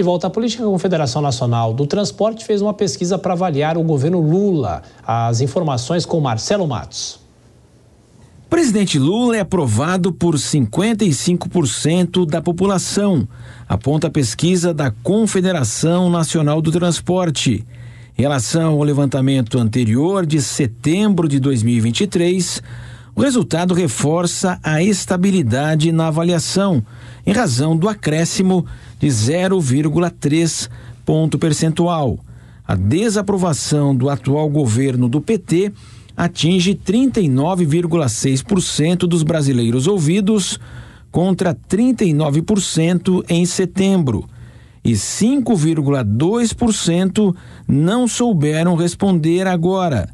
De volta à política, a Confederação Nacional do Transporte fez uma pesquisa para avaliar o governo Lula. As informações com Marcelo Matos. Presidente Lula é aprovado por 55% da população, aponta a pesquisa da Confederação Nacional do Transporte. Em relação ao levantamento anterior de setembro de 2023, o resultado reforça a estabilidade na avaliação, em razão do acréscimo de 0,3 ponto percentual. A desaprovação do atual governo do PT atinge 39,6% dos brasileiros ouvidos, contra 39% em setembro. E 5,2% não souberam responder agora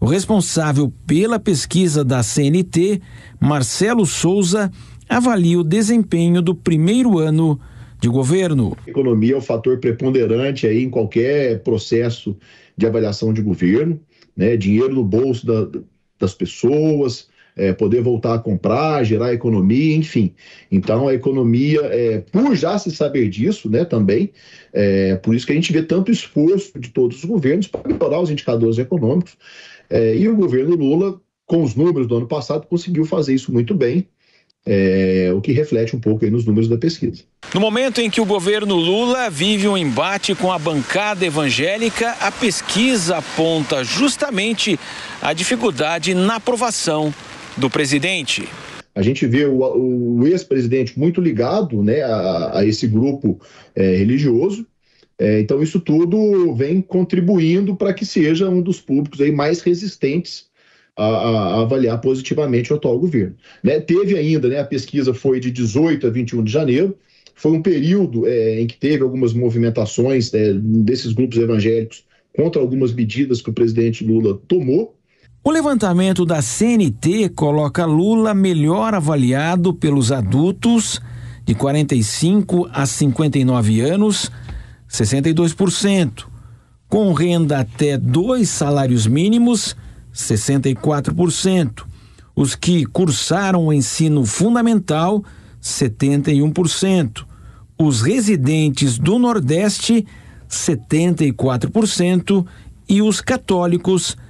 o responsável pela pesquisa da CNT, Marcelo Souza, avalia o desempenho do primeiro ano de governo. economia é o um fator preponderante aí em qualquer processo de avaliação de governo, né? Dinheiro no bolso da, das pessoas, é, poder voltar a comprar, gerar economia, enfim. Então a economia, é, por já se saber disso, né, também, é, por isso que a gente vê tanto esforço de todos os governos para melhorar os indicadores econômicos. É, e o governo Lula, com os números do ano passado, conseguiu fazer isso muito bem. É, o que reflete um pouco nos números da pesquisa. No momento em que o governo Lula vive um embate com a bancada evangélica, a pesquisa aponta justamente a dificuldade na aprovação do presidente. A gente vê o, o ex-presidente muito ligado né, a, a esse grupo é, religioso. É, então, isso tudo vem contribuindo para que seja um dos públicos aí mais resistentes a, a, avaliar positivamente o atual governo. Né? Teve ainda, né, a pesquisa foi de 18 a 21 de janeiro, foi um período é, em que teve algumas movimentações é, desses grupos evangélicos contra algumas medidas que o presidente Lula tomou, o levantamento da CNT coloca Lula melhor avaliado pelos adultos de 45 a 59 anos, 62%, com renda até dois salários mínimos, 64%, os que cursaram o ensino fundamental, 71%, os residentes do Nordeste, 74% e os católicos, 74%.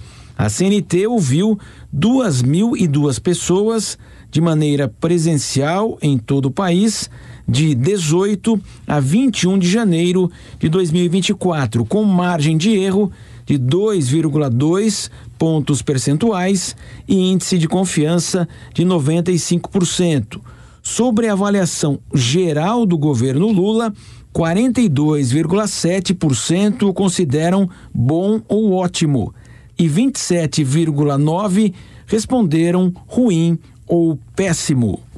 A CNT ouviu 2.002 pessoas de maneira presencial em todo o país de 18 a 21 de janeiro de 2024, com margem de erro de 2,2 pontos percentuais e índice de confiança de 95%. Sobre a avaliação geral do governo Lula, 42,7% consideram bom ou ótimo e 27,9 responderam ruim ou péssimo.